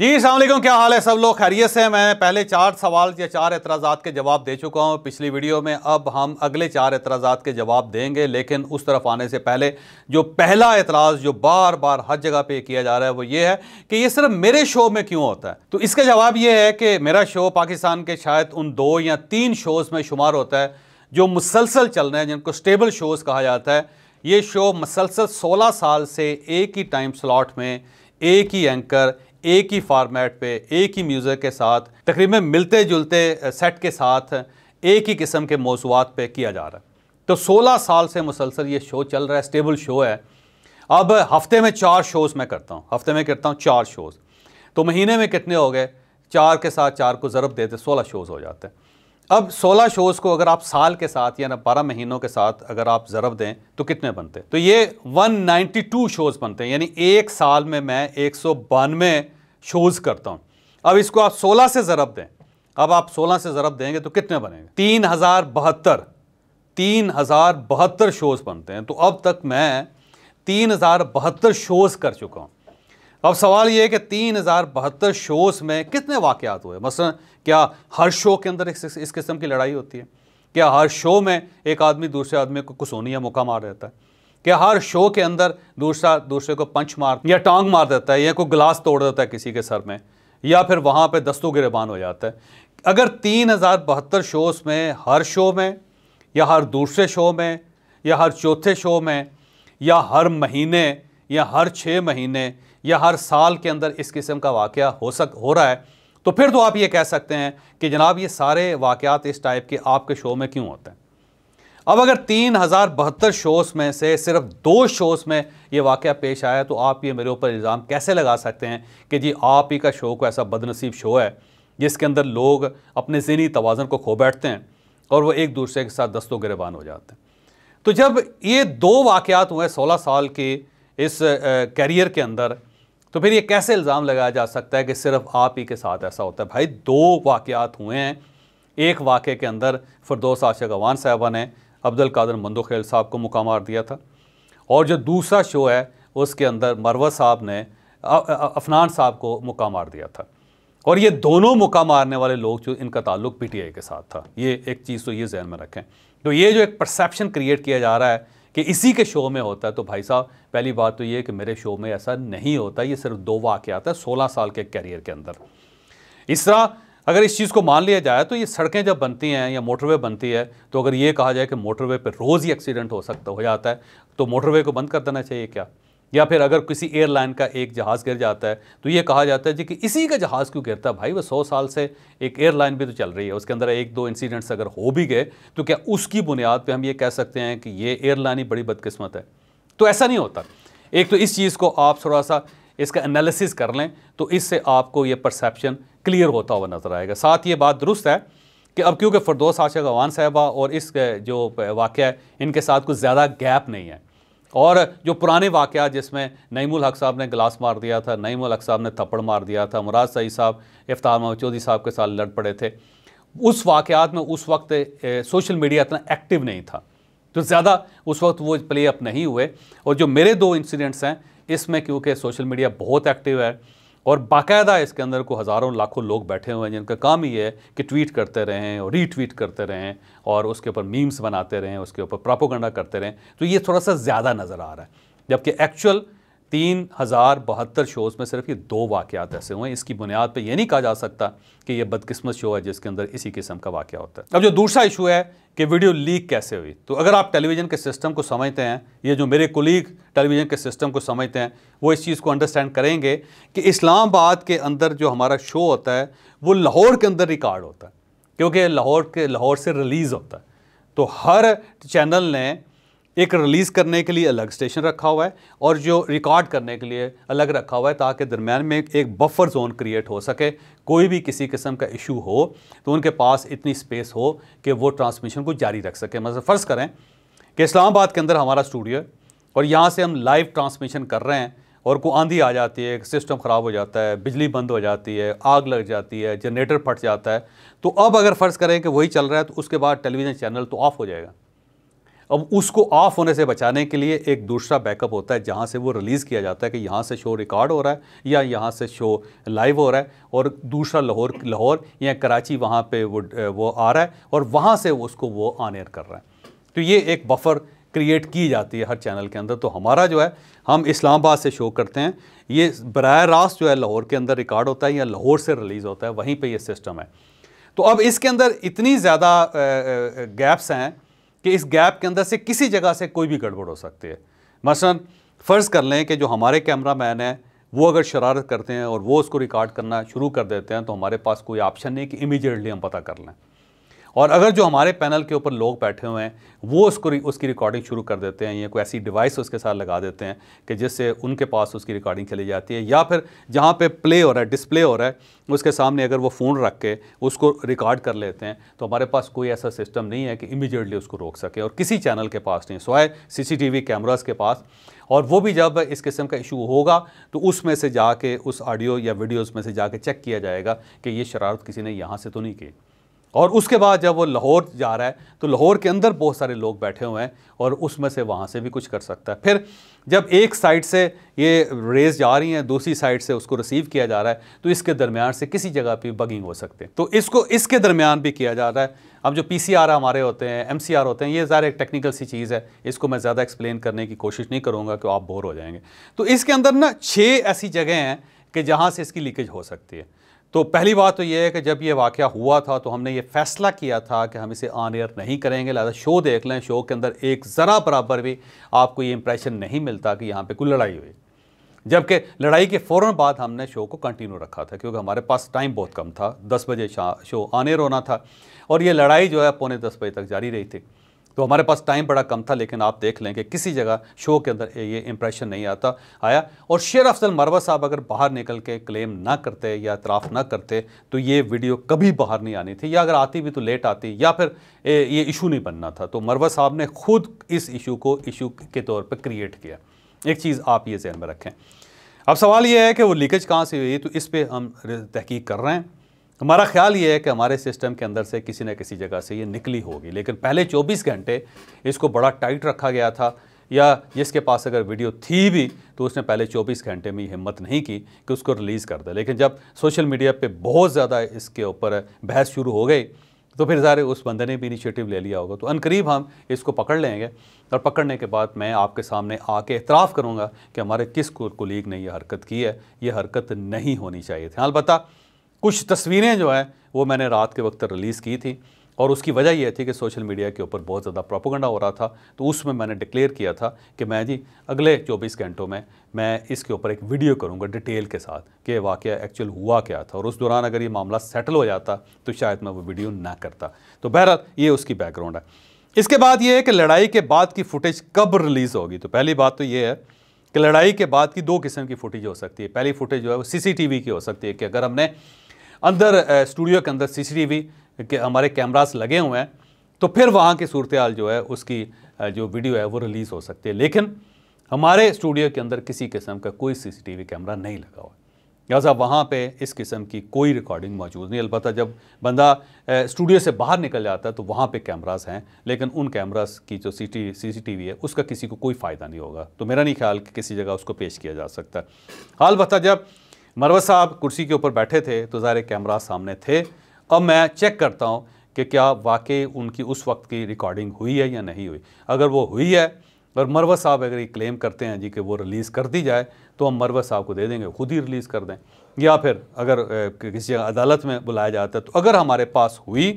जी सलामकुम क्या हाल है सब लोग खैरियत से मैं पहले चार सवाल या चार एतराज़ा के जवाब दे चुका हूँ पिछली वीडियो में अब हम अगले चार एतराज़ा के जवाब देंगे लेकिन उस तरफ आने से पहले जो पहला एतराज़ जो बार बार हर जगह पे किया जा रहा है वो ये है कि ये सिर्फ मेरे शो में क्यों होता है तो इसका जवाब ये है कि मेरा शो पाकिस्तान के शायद उन दो या तीन शोज़ में शुमार होता है जो मुसलसल चल रहे हैं जिनको स्टेबल शोज़ कहा जाता है ये शो मुसलसल सोलह साल से एक ही टाइम स्लॉट में एक ही एंकर एक ही फॉर्मेट पे एक ही म्यूज़िक के साथ तकरीबन मिलते जुलते सेट के साथ एक ही किस्म के मौजूद पे किया जा रहा है तो 16 साल से मुसलसल ये शो चल रहा है स्टेबल शो है अब हफ्ते में चार शोज़ मैं करता हूँ हफ्ते में करता हूँ चार शोज़ तो महीने में कितने हो गए चार के साथ चार को ज़रब देते सोलह शोज़ हो जाते हैं अब 16 शोज़ को अगर आप साल के साथ या ना बारह महीनों के साथ अगर आप ज़रब दें तो कितने बनते तो ये 192 शोज़ बनते हैं यानी एक साल में मैं एक सौ शोज़ करता हूँ अब इसको आप 16 से ज़रब दें अब आप 16 से ज़रब देंगे तो कितने बनेंगे तीन हज़ार बहत्तर तीन हज़ार बहत्तर शोज़ बनते हैं तो अब तक मैं तीन हज़ार बहत्तर शोज़ कर चुका हूँ अब सवाल यह है कि तीन हज़ार बहत्तर शोज़ में कितने वाकयात हुए मसलन क्या हर शो के अंदर इस, इस किस्म की लड़ाई होती है क्या हर शो में एक आदमी दूसरे आदमी को कुसोनी या मुका मार देता है क्या हर शो के अंदर दूसरा दूसरे को पंच मार या टांग मार देता है या कोई गिलास तोड़ देता है किसी के सर में या फिर वहाँ पर दस्तों गिरबान हो जाता है अगर तीन हज़ार बहत्तर शोज़ में हर शो में या हर दूसरे शो में या हर चौथे शो में या हर महीने या हर छः महीने या हर साल के अंदर इस किस्म का वाक़ हो सक हो रहा है तो फिर तो आप ये कह सकते हैं कि जनाब ये सारे वाक़ात इस टाइप के आपके शो में क्यों होते हैं अब अगर तीन हज़ार बहत्तर शोज़ में से सिर्फ दो शोज़ में ये वाक़ पेश आया तो आप ये मेरे ऊपर इल्ज़ाम कैसे लगा सकते हैं कि जी आप ही का शो को ऐसा बदनसीब शो है जिसके अंदर लोग अपने जहनी तोज़न को खो बैठते हैं और वह एक दूसरे के साथ दस्तों गिरबान हो जाते हैं तो जब ये दो वाक़ हुए सोलह साल के इस कैरियर के अंदर तो फिर ये कैसे इल्ज़ाम लगाया जा सकता है कि सिर्फ आप ही के साथ ऐसा होता है भाई दो वाक़ात हुए हैं एक वाक़े के अंदर फरदोस आशा अवान साहबा ने अब्दुल कादर मंदोखेल साहब को मुका मार दिया था और जो दूसरा शो है उसके अंदर मरवा साहब ने अफनान साहब को मुका मार दिया था और ये दोनों मुका मारने वाले लोग जो इनका ताल्लुक आई के साथ था ये एक चीज़ तो ये जहन में रखें तो ये जो एक परसेप्शन क्रिएट किया जा रहा है कि इसी के शो में होता है तो भाई साहब पहली बात तो ये कि मेरे शो में ऐसा नहीं होता ये सिर्फ दो आता है सोलह साल के करियर के अंदर इस तरह अगर इस चीज़ को मान लिया जाए तो ये सड़कें जब बनती हैं या मोटरवे बनती है तो अगर ये कहा जाए कि मोटरवे पर रोज़ ही एक्सीडेंट हो सकता हो जाता है तो मोटरवे को बंद कर देना चाहिए क्या या फिर अगर किसी एयरलाइन का एक जहाज़ गिर जाता है तो ये कहा जाता है जी कि इसी का जहाज़ क्यों गिरता है भाई वो सौ साल से एक एयरलाइन भी तो चल रही है उसके अंदर एक दो इंसिडेंट्स अगर हो भी गए तो क्या उसकी बुनियाद पर हम ये कह सकते हैं कि ये एयरलाइन ही बड़ी बदकस्मत है तो ऐसा नहीं होता एक तो इस चीज़ को आप थोड़ा सा इसका एनालिसिस कर लें तो इससे आपको ये परसेप्शन क्लियर होता हुआ नज़र आएगा साथ ये बात दुरुस्त है कि अब क्योंकि फरदोस आशा गवान साहबा और इस जो वाक़ है इनके साथ कुछ ज़्यादा गैप नहीं है और जो पुराने वाक़ जिसमें नईमुल हक साहब ने गिलास मार दिया था नईमुल हक साहब ने थप्पड़ मार दिया था मुराद सही साहब इफ्तार महमद चौधरी साहब के साथ लड़ पड़े थे उस वाक़ात में उस वक्त सोशल मीडिया इतना एक्टिव नहीं था तो ज़्यादा उस वक्त वो प्ले अप नहीं हुए और जो मेरे दो इंसिडेंट्स हैं इसमें क्योंकि सोशल मीडिया बहुत एक्टिव है और बाकायदा इसके अंदर को हज़ारों लाखों लोग बैठे हुए हैं जिनका काम ही है कि ट्वीट करते रहें और रीट्वीट करते रहें और उसके ऊपर मीम्स बनाते रहें उसके ऊपर प्रापोगंडा करते रहें तो ये थोड़ा सा ज़्यादा नज़र आ रहा है जबकि एक्चुअल तीन हज़ार बहत्तर शोज़ में सिर्फ ये दो वाक़ात ऐसे हुए हैं इसकी बुनियाद पर यह नहीं कहा जा सकता कि यह बदकस्मत शो है जिसके अंदर इसी किस्म का वाक़ होता है अब जो दूसरा इशू है कि वीडियो लीक कैसे हुई तो अगर आप टेलीविज़न के सिस्टम को समझते हैं ये जो मेरे कुलीग टेलीविज़न के सिस्टम को समझते हैं वो इस चीज़ को अंडरस्टैंड करेंगे कि इस्लामाबाद के अंदर जो हमारा शो होता है वो लाहौर के अंदर रिकॉर्ड होता है क्योंकि लाहौर के लाहौर से रिलीज़ होता है तो हर चैनल ने एक रिलीज़ करने के लिए अलग स्टेशन रखा हुआ है और जो रिकॉर्ड करने के लिए अलग रखा हुआ है ताकि दरमियान में एक बफर जोन क्रिएट हो सके कोई भी किसी किस्म का इशू हो तो उनके पास इतनी स्पेस हो कि वो ट्रांसमिशन को जारी रख सके मतलब फ़र्ज़ करें कि इस्लामाबाद के अंदर हमारा स्टूडियो है और यहाँ से हम लाइव ट्रांसमिशन कर रहे हैं और को आंधी आ जाती है सिस्टम ख़राब हो जाता है बिजली बंद हो जाती है आग लग जाती है जनरेटर फट जाता है तो अब अगर फ़र्ज़ करें कि वही चल रहा है तो उसके बाद टेलीविज़न चैनल तो ऑफ़ हो जाएगा अब उसको ऑफ होने से बचाने के लिए एक दूसरा बैकअप होता है जहाँ से वो रिलीज़ किया जाता है कि यहाँ से शो रिकॉर्ड हो रहा है या यहाँ से शो लाइव हो रहा है और दूसरा लाहौर लाहौर या कराची वहाँ पे वो वो आ रहा है और वहाँ से उसको वो एयर कर रहा है तो ये एक बफर क्रिएट की जाती है हर चैनल के अंदर तो हमारा जो है हम इस्लामाबाद से शो करते हैं ये बर रास्त जो है लाहौर के अंदर रिकॉर्ड होता है या लाहौर से रिलीज़ होता है वहीं पर यह सिस्टम है तो अब इसके अंदर इतनी ज़्यादा गैप्स हैं कि इस गैप के अंदर से किसी जगह से कोई भी गड़बड़ हो सकती है मसलन फ़र्ज़ कर लें कि जो हमारे कैमरा मैन हैं वो अगर शरारत करते हैं और वो उसको रिकॉर्ड करना शुरू कर देते हैं तो हमारे पास कोई ऑप्शन नहीं कि इमीजिएटली हम पता कर लें और अगर जो हमारे पैनल के ऊपर लोग बैठे हुए हैं वो उसको उसकी रिकॉर्डिंग शुरू कर देते हैं या कोई ऐसी डिवाइस उसके साथ लगा देते हैं कि जिससे उनके पास उसकी रिकॉर्डिंग चली जाती है या फिर जहाँ पे प्ले हो रहा है डिस्प्ले हो रहा है उसके सामने अगर वो फ़ोन रख के उसको रिकॉर्ड कर लेते हैं तो हमारे पास कोई ऐसा सिस्टम नहीं है कि इमिजिएटली उसको रोक सके और किसी चैनल के पास नहीं सोए वी कैमराज के पास और वो भी जब इस किस्म का इशू होगा तो उसमें से जाके उस ऑडियो या वीडियोज़ में से जाके चेक किया जाएगा कि ये शरारत किसी ने यहाँ से तो नहीं की और उसके बाद जब वो लाहौर जा रहा है तो लाहौर के अंदर बहुत सारे लोग बैठे हुए हैं और उसमें से वहाँ से भी कुछ कर सकता है फिर जब एक साइड से ये रेस जा रही हैं दूसरी साइड से उसको रिसीव किया जा रहा है तो इसके दरमियान से किसी जगह पर बगिंग हो सकते हैं तो इसको इसके दरमियान भी किया जा रहा है अब जो पी हमारे होते हैं एम होते हैं ये ज़्यादा एक टेक्निकल सी चीज़ है इसको मैं ज़्यादा एक्सप्लेन करने की कोशिश नहीं करूँगा कि आप बोर हो जाएंगे तो इसके अंदर ना छः ऐसी जगह हैं कि जहाँ से इसकी लीकेज हो सकती है तो पहली बात तो ये है कि जब ये वाक़ हुआ था तो हमने ये फ़ैसला किया था कि हम इसे ऑन एयर नहीं करेंगे लिहाजा शो देख लें शो के अंदर एक ज़रा बराबर भी आपको ये इंप्रेशन नहीं मिलता कि यहाँ पे कोई लड़ाई हुई जबकि लड़ाई के फ़ौर बाद हमने शो को कंटिन्यू रखा था क्योंकि हमारे पास टाइम बहुत कम था दस बजे शो ऑन एयर होना था और ये लड़ाई जो है पौने दस बजे तक जारी रही थी तो हमारे पास टाइम बड़ा कम था लेकिन आप देख लें कि किसी जगह शो के अंदर ये इंप्रेशन नहीं आता आया और शेर अफजल मरवा साहब अगर बाहर निकल के क्लेम ना करते या इतराफ़ ना करते तो ये वीडियो कभी बाहर नहीं आनी थी या अगर आती भी तो लेट आती या फिर ये इशू नहीं बनना था तो मरवा साहब ने खुद इस इशू को इशू के तौर पर क्रिएट किया एक चीज़ आप ये जहन में रखें अब सवाल ये है कि वो लीकेज कहाँ से हुई तो इस पर हम तहकीक कर रहे हैं हमारा ख्याल ये है कि हमारे सिस्टम के अंदर से किसी न किसी जगह से ये निकली होगी लेकिन पहले 24 घंटे इसको बड़ा टाइट रखा गया था या जिसके पास अगर वीडियो थी भी तो उसने पहले 24 घंटे में हिम्मत नहीं की कि उसको रिलीज़ कर दे लेकिन जब सोशल मीडिया पे बहुत ज़्यादा इसके ऊपर बहस शुरू हो गई तो फिर ज़ाहिर उस बंदे ने भी इनिशिएटिव ले लिया होगा तो अनकरीब हम इसको पकड़ लेंगे और पकड़ने के बाद मैं आपके सामने आके एतराफ़ करूँगा कि हमारे किस कोलीग ने यह हरकत की है ये हरकत नहीं होनी चाहिए थी अलबत्ता कुछ तस्वीरें जो हैं वो मैंने रात के वक्त रिलीज़ की थी और उसकी वजह यह थी कि सोशल मीडिया के ऊपर बहुत ज़्यादा प्रोपोगंडा हो रहा था तो उसमें मैंने डिक्लेयर किया था कि मैं जी अगले 24 घंटों में मैं इसके ऊपर एक वीडियो करूँगा डिटेल के साथ कि वाक़ एक्चुअल हुआ क्या था और उस दौरान अगर ये मामला सेटल हो जाता तो शायद मैं वो वीडियो ना करता तो बहरहाल ये उसकी बैकग्राउंड है इसके बाद ये है कि लड़ाई के बाद की फुटेज कब रिलीज़ होगी तो पहली बात तो ये है कि लड़ाई के बाद की दो किस्म की फुटेज हो सकती है पहली फुटेज जो है वो सी की हो सकती है कि अगर हमने अंदर स्टूडियो के अंदर सीसीटीवी के हमारे कैमरास लगे हुए हैं तो फिर वहाँ की सूरत हाल जो है उसकी जो वीडियो है वो रिलीज़ हो सकती है लेकिन हमारे स्टूडियो के अंदर किसी किस्म का कोई सीसीटीवी कैमरा नहीं लगा हुआ लिहाजा वहाँ पे इस किस्म की कोई रिकॉर्डिंग मौजूद नहीं अलबत्त जब बंदा स्टूडियो से बाहर निकल जाता है तो वहाँ पे कैमरास हैं लेकिन उन कैमरास की जो सी टी सीसीटीवी है उसका किसी को कोई फ़ायदा नहीं होगा तो मेरा नहीं ख्याल कि किसी जगह उसको पेश किया जा सकता है अलबत्त जब मरवा साहब कुर्सी के ऊपर बैठे थे तो ज़ाहिर कैमरा सामने थे अब मैं चेक करता हूँ कि क्या वाकई उनकी उस वक्त की रिकॉर्डिंग हुई है या नहीं हुई अगर वो हुई है और मरवा साहब अगर ये क्लेम करते हैं जी कि वो रिलीज़ कर दी जाए तो हम मरवा साहब को दे देंगे खुद ही रिलीज़ कर दें या फिर अगर किसी अदालत में बुलाया जाता है तो अगर हमारे पास हुई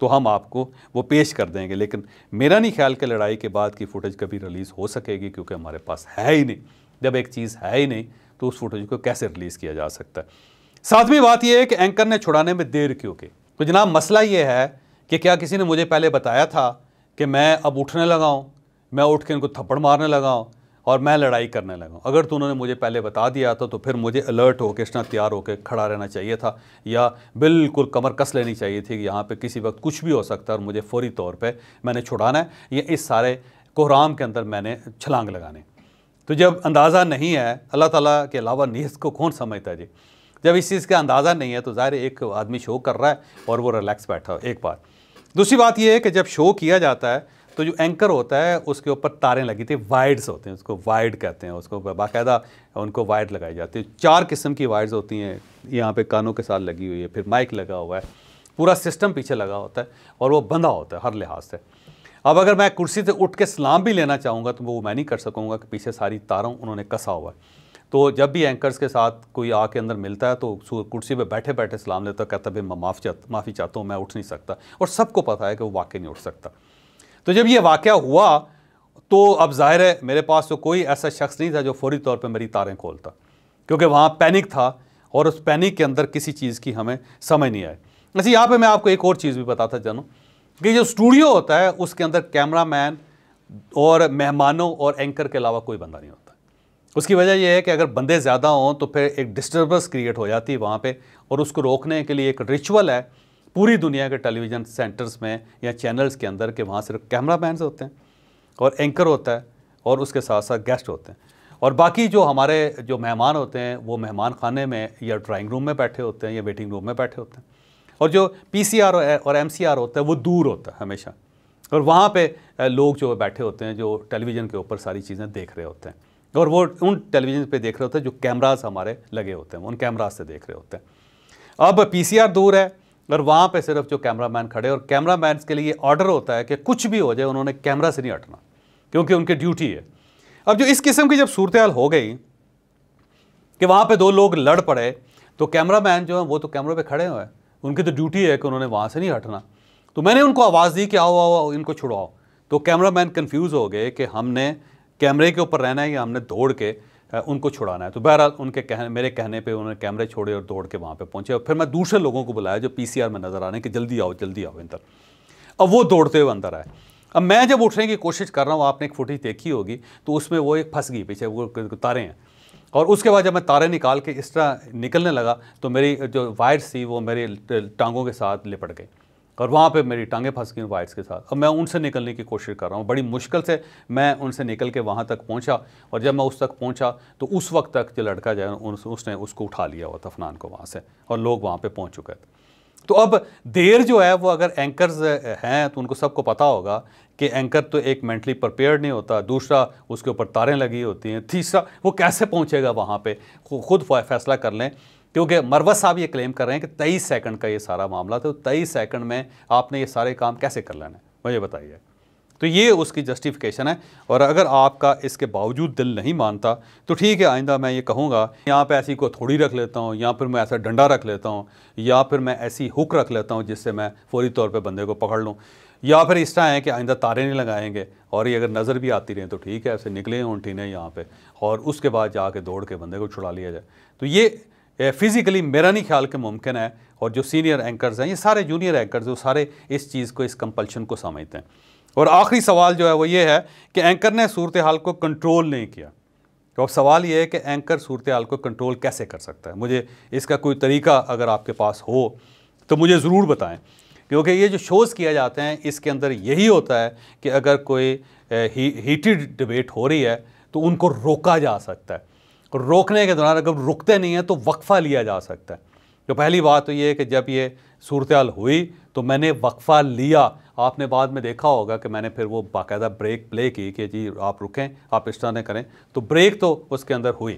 तो हम आपको वो पेश कर देंगे लेकिन मेरा नहीं ख्याल कि लड़ाई के बाद की फ़ुटेज कभी रिलीज़ हो सकेगी क्योंकि हमारे पास है ही नहीं जब एक चीज़ है ही नहीं तो उस फुटेज को कैसे रिलीज़ किया जा सकता है सातवीं बात यह है कि एंकर ने छुड़ाने में देर क्यों की तो जनाब मसला ये है कि क्या किसी ने मुझे पहले बताया था कि मैं अब उठने लगा हूँ मैं उठ के इनको थप्पड़ मारने लगाऊँ और मैं लड़ाई करने लगाऊँ अगर तो उन्होंने मुझे पहले बता दिया था तो फिर मुझे अलर्ट होकर इतना तैयार होकर खड़ा रहना चाहिए था या बिल्कुल कमर कस लेनी चाहिए थी कि यहाँ पर किसी वक्त कुछ भी हो सकता है और मुझे फौरी तौर पर मैंने छुड़ाना है या इस सारे कोहराम के अंदर मैंने छलांग लगाने तो जब अंदाज़ा नहीं है अल्लाह ताला के अलावा नीयत को कौन समझता है जी जब इस चीज़ का अंदाज़ा नहीं है तो ज़ाहिर एक आदमी शो कर रहा है और वो रिलैक्स बैठा हो एक बार दूसरी बात यह है कि जब शो किया जाता है तो जो एंकर होता है उसके ऊपर तारें लगी थी वाइड्स होते हैं उसको वाइड कहते हैं उसको बाकायदा उनको वाइड लगाई जाती है चार किस्म की वाइड्स होती हैं यहाँ पे कानों के साथ लगी हुई है फिर माइक लगा हुआ है पूरा सिस्टम पीछे लगा होता है और वो बंधा होता है हर लिहाज से अब अगर मैं कुर्सी से उठ के सलाम भी लेना चाहूँगा तो वो मैं नहीं कर सकूँगा कि पीछे सारी तारों उन्होंने कसा हुआ है तो जब भी एंकर्स के साथ कोई आके अंदर मिलता है तो कुर्सी पे बैठे बैठे सलाम लेता कहता भाई मैं माफ़ चाह माफ़ी चाहता हूँ मैं उठ नहीं सकता और सबको पता है कि वो वाकई नहीं उठ सकता तो जब ये वाक़ हुआ तो अब जाहिर है मेरे पास तो कोई ऐसा शख्स नहीं था जो फौरी तौर पर मेरी तारें खोलता क्योंकि वहाँ पैनिक था और उस पैनिक के अंदर किसी चीज़ की हमें समझ नहीं आए अच्छा यहाँ पर मैं आपको एक और चीज़ भी बताता जानूँ कि जो स्टूडियो होता है उसके अंदर कैमरा मैन और मेहमानों और एंकर के अलावा कोई बंदा नहीं होता उसकी वजह यह है कि अगर बंदे ज़्यादा हों तो फिर एक डिस्टर्बेंस क्रिएट हो जाती है वहाँ पर और उसको रोकने के लिए एक रिचुअल है पूरी दुनिया के टेलीविज़न सेंटर्स में या चैनल्स के अंदर के वहाँ सिर्फ कैमरा मैन होते हैं और एंकर होता है और उसके साथ साथ गेस्ट होते हैं और बाकी जो हमारे जो मेहमान होते हैं वो मेहमान खाने में या ड्राइंग रूम में बैठे होते हैं या वेटिंग रूम में बैठे होते हैं और जो पी और एम होता है वो दूर होता है हमेशा और वहाँ पे लोग जो बैठे होते हैं जो टेलीविज़न के ऊपर सारी चीज़ें देख रहे होते हैं और वो उन टेलीविज़न पे देख रहे होते हैं जो कैमराज हमारे लगे होते हैं उन कैमराज से देख रहे होते हैं अब आर दूर है और वहाँ पर सिर्फ जो मैन खड़े और मैन के लिए ऑर्डर होता है कि कुछ भी हो जाए उन्होंने कैमरा से नहीं हटना क्योंकि उनकी ड्यूटी है अब जो इस किस्म की जब सूरत हो गई कि वहाँ पर दो लोग लड़ पड़े तो कैमरामैन जो है वो तो कैमरों पर खड़े हुए हैं उनकी तो ड्यूटी है कि उन्होंने वहाँ से नहीं हटना तो मैंने उनको आवाज़ दी कि आओ आओ इनको छुड़ाओ तो कैमरा मैन कन्फ्यूज़ हो गए कि हमने कैमरे के ऊपर रहना है या हमने दौड़ के उनको छुड़ाना है तो बहरहाल उनके कहने मेरे कहने पे उन्होंने कैमरे छोड़े और दौड़ के वहाँ पे पहुँचे और फिर मैं दूसरे लोगों को बुलाया जो पीसीआर में नज़र आने कि जल्दी आओ जल्दी आओ अंदर अब वो दौड़ते हुए अंदर आए अब मैं जब उठने की कोशिश कर रहा हूँ आपने एक फुटेज देखी होगी तो उसमें वो एक फंस गई पीछे वो तारे हैं और उसके बाद जब मैं तारे निकाल के इस तरह निकलने लगा तो मेरी जो वायर्स थी वो मेरी टांगों के साथ लिपट गई और वहाँ पे मेरी टांगें फंस गई वायर्स के साथ अब मैं उनसे निकलने की कोशिश कर रहा हूँ बड़ी मुश्किल से मैं उनसे निकल के वहाँ तक पहुँचा और जब मैं उस तक पहुँचा तो उस वक्त तक जो लड़का जो है उस, उसने उसको उठा लिया हुआ था को वहाँ से और लोग वहाँ पर पहुँच चुके थे तो अब देर जो है वो अगर एंकर्स हैं तो उनको सबको पता होगा कि एंकर तो एक मेंटली प्रपेयर्ड नहीं होता दूसरा उसके ऊपर तारें लगी होती हैं तीसरा वो कैसे पहुंचेगा वहाँ पे खुद फैसला कर लें क्योंकि मरवत साहब ये क्लेम कर रहे हैं कि तेईस सेकंड का ये सारा मामला था तो तेईस सेकंड में आपने ये सारे काम कैसे कर लेना है मुझे बताइए तो ये उसकी जस्टिफिकेशन है और अगर आपका इसके बावजूद दिल नहीं मानता तो ठीक है आइंदा मैं ये कहूँगा यहाँ पर ऐसी को थोड़ी रख लेता हूँ या फिर मैं ऐसा डंडा रख लेता हूँ या फिर मैं ऐसी हुक रख लेता हूँ जिससे मैं फौरी तौर पर बंदे को पकड़ लूँ या फिर इस तरह है कि आइंदा तारे नहीं लगाएंगे और ये अगर नज़र भी आती रहे तो ठीक है ऐसे निकले हों टीने यहाँ पर और उसके बाद जाके दौड़ के बंदे को छुड़ा लिया जाए तो ये फिज़िकली मेरा नहीं ख्याल कि मुमकिन है और जो सीनियर एंकर्स हैं ये सारे जूनियर एंकर्स वो सारे इस चीज़ को इस कंपल्शन को समझते हैं और आखिरी सवाल जो है वो ये है कि एंकर ने सूरत हाल को कंट्रोल नहीं किया तो अब सवाल ये है कि एंकर सूरत हाल को कंट्रोल कैसे कर सकता है मुझे इसका कोई तरीका अगर आपके पास हो तो मुझे ज़रूर बताएं क्योंकि ये जो शोज़ किए जाते हैं इसके अंदर यही होता है कि अगर कोई ही, हीटेड डिबेट हो रही है तो उनको रोका जा सकता है रोकने के दौरान अगर रुकते नहीं हैं तो वक्फ़ा लिया जा सकता है तो पहली बात तो ये है कि जब ये सूरत हुई तो मैंने वक्फ़ा लिया आपने बाद में देखा होगा कि मैंने फिर वो बाकायदा ब्रेक प्ले की कि जी आप रुकें आप इस तरह ने करें तो ब्रेक तो उसके अंदर हुई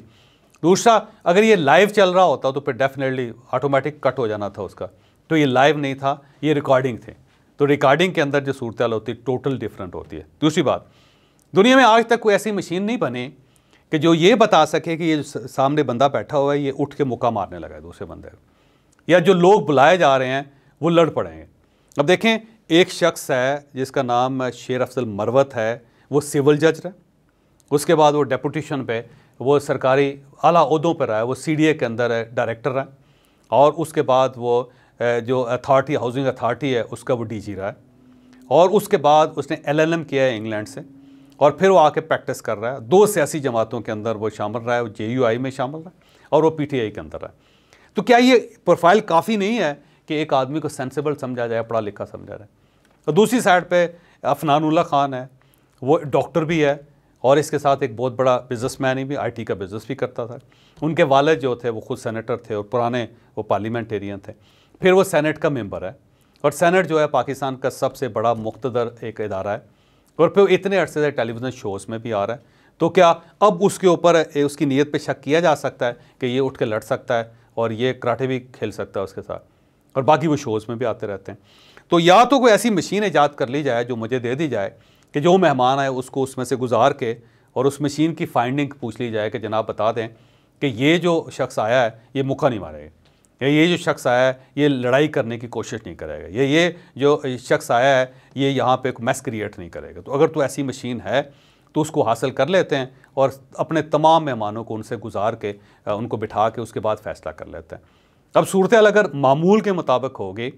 दूसरा अगर ये लाइव चल रहा होता तो फिर डेफिनेटली ऑटोमेटिक कट हो जाना था उसका तो ये लाइव नहीं था ये रिकॉर्डिंग थी तो रिकॉर्डिंग के अंदर जो सूरत होती है टोटल डिफरेंट होती है दूसरी बात दुनिया में आज तक कोई ऐसी मशीन नहीं बनी कि जो ये बता सके कि ये सामने बंदा बैठा हुआ है ये उठ के मुक्का मारने लगा है दूसरे बंदे या जो लोग बुलाए जा रहे हैं वो लड़ पड़ेंगे अब देखें एक शख्स है जिसका नाम शेर अफजल मरवत है वो सिविल जज रहे उसके बाद वो डेपूटेशन पे वो सरकारी अला अहदों पर रहा है वो सी डी ए के अंदर डायरेक्टर रहा है और उसके बाद वो जो अथॉरिटी हाउसिंग अथॉरिटी है उसका वो डी जी रहा है और उसके बाद उसने एल एम किया है इंग्लैंड से और फिर वो आके प्रैक्टिस कर रहा है दो सियासी जमातों के अंदर वो शामिल रहा है वो जे यू आई में शामिल रहा है और वो पी टी आई के अंदर रहा है तो क्या ये प्रोफाइल काफ़ी नहीं है कि एक आदमी को सेंसेबल समझा जाए पढ़ा लिखा समझा जाए और दूसरी साइड पे अफनानुल्ला खान है वो डॉक्टर भी है और इसके साथ एक बहुत बड़ा बिजनेसमैन ही भी आईटी का बिज़नेस भी करता था उनके वालद जो थे वो खुद सेनेटर थे और पुराने वो पार्लियामेंटेरियन थे फिर वो सेनेट का मेम्बर है और सैनट जो है पाकिस्तान का सबसे बड़ा मुख्तर एक अदारा है और फिर इतने अरसे से टेलीविज़न शोज़ में भी आ रहा है तो क्या अब उसके ऊपर उसकी नीयत पे शक किया जा सकता है कि ये उठ के लड़ सकता है और ये कराटे भी खेल सकता है उसके साथ और बाकी वो शोज़ में भी आते रहते हैं तो या तो कोई ऐसी मशीन ईजाद कर ली जाए जो मुझे दे दी जाए कि जो मेहमान आए उसको उसमें से गुजार के और उस मशीन की फाइंडिंग पूछ ली जाए कि जनाब बता दें कि ये जो शख्स आया है ये मुखा नहीं मारेगा या ये जो शख्स आया है ये लड़ाई करने की कोशिश नहीं करेगा ये ये जो शख्स आया है ये यहाँ पे मैस क्रिएट नहीं करेगा तो अगर तो ऐसी मशीन है तो उसको हासिल कर लेते हैं और अपने तमाम मेहमानों को उनसे गुजार के उनको बिठा के उसके बाद फ़ैसला कर लेते हैं अब सूरत अगर मामूल के मुताबिक होगी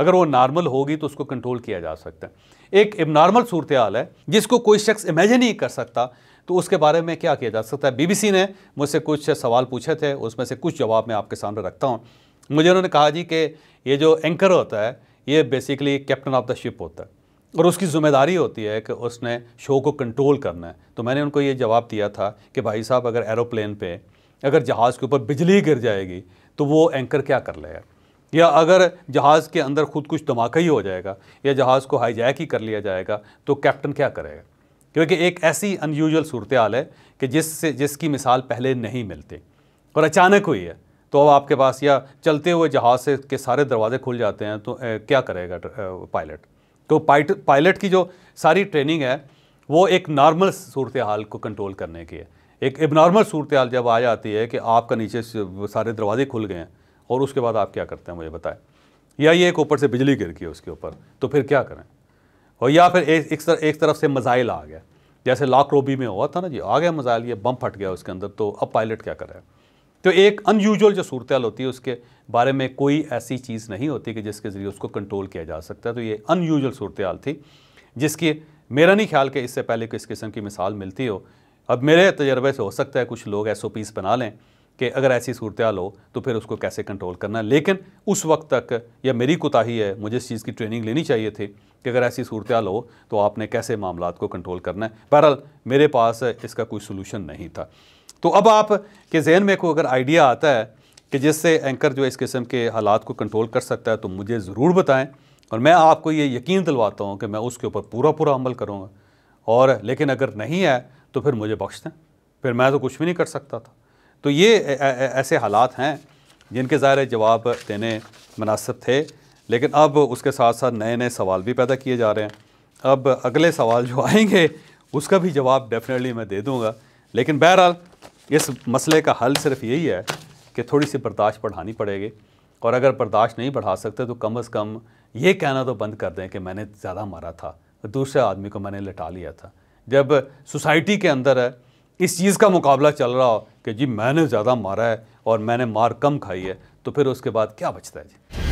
अगर वो नॉर्मल होगी तो उसको कंट्रोल किया जा सकता है एक नॉर्मल सूरत हाल है जिसको कोई शख्स इमेजिन ही कर सकता तो उसके बारे में क्या किया जा सकता है बीबीसी ने मुझसे कुछ सवाल पूछे थे उसमें से कुछ जवाब मैं आपके सामने रखता हूँ मुझे उन्होंने कहा जी कि ये जो एंकर होता है ये basically captain of the ship होता है और उसकी ज़िम्मेदारी होती है कि उसने शो को कंट्रोल करना है तो मैंने उनको ये जवाब दिया था कि भाई साहब अगर एरोप्लेन पर अगर जहाज़ के ऊपर बिजली गिर जाएगी तो वो एंकर क्या कर लेगा या अगर जहाज़ के अंदर ख़ुद कुछ धमाका ही हो जाएगा या जहाज़ को हाईजैक ही कर लिया जाएगा तो कैप्टन क्या करेगा क्योंकि एक ऐसी अनयूजल सूरत हाल है कि जिससे जिसकी मिसाल पहले नहीं मिलती और अचानक हुई है तो अब आपके पास या चलते हुए जहाज़ से के सारे दरवाजे खुल जाते हैं तो ए, क्या करेगा पायलट तो पायलट की जो सारी ट्रेनिंग है वो एक नॉर्मल सूरत हाल को कंट्रोल करने की है एक एबनॉर्मल सूरत जब आ जाती है कि आपका नीचे सारे दरवाजे खुल गए हैं और उसके बाद आप क्या करते हैं मुझे बताएं या ये एक ऊपर से बिजली गिर गई उसके ऊपर तो फिर क्या करें और या फिर एक एक, तर, एक तरफ से मज़ाइल आ गया जैसे लाक रोबी में हुआ था ना जी आ गया मज़ाइल ये बम फट गया उसके अंदर तो अब पायलट क्या करें तो एक अनयूजल जो सूरत होती है उसके बारे में कोई ऐसी चीज़ नहीं होती कि जिसके ज़रिए उसको कंट्रोल किया जा सकता है तो ये अनयूजल सूरत थी जिसकी मेरा नहीं ख्याल कि इससे पहले किस किस्म की मिसाल मिलती हो अब मेरे तजर्बे से हो सकता है कुछ लोग एस ओ बना लें कि अगर ऐसी सूरत हो तो फिर उसको कैसे कंट्रोल करना है लेकिन उस वक्त तक यह मेरी कोताही है मुझे इस चीज़ की ट्रेनिंग लेनी चाहिए थी कि अगर ऐसी सूरत हो तो आपने कैसे मामला को कंट्रोल करना है बहरहाल मेरे पास इसका कोई सोलूशन नहीं था तो अब आप के जहन में को अगर आइडिया आता है कि जिससे एंकर जो इस किस्म के हालात को कंट्रोल कर सकता है तो मुझे ज़रूर बताएं और मैं आपको ये यकीन दिलवाता हूँ कि मैं उसके ऊपर पूरा पूरा अमल करूँगा और लेकिन अगर नहीं है तो फिर मुझे बख्श दें फिर मैं तो कुछ भी नहीं कर सकता था तो ये ऐसे हालात हैं जिनके ज़ाहिर जवाब देने मुनासब थे लेकिन अब उसके साथ साथ नए नए सवाल भी पैदा किए जा रहे हैं अब अगले सवाल जो आएंगे उसका भी जवाब डेफिनेटली मैं दे दूँगा लेकिन बहरहाल इस मसले का हल सिर्फ यही है कि थोड़ी सी बर्दाश्त बढ़ानी पड़ेगी और अगर बर्दाश्त नहीं बढ़ा सकते तो कम अज़ कम ये कहना तो बंद कर दें कि मैंने ज़्यादा मारा था दूसरे आदमी को मैंने लटा लिया था जब सोसाइटी के अंदर इस चीज़ का मुकाबला चल रहा हो कि जी मैंने ज़्यादा मारा है और मैंने मार कम खाई है तो फिर उसके बाद क्या बचता है जी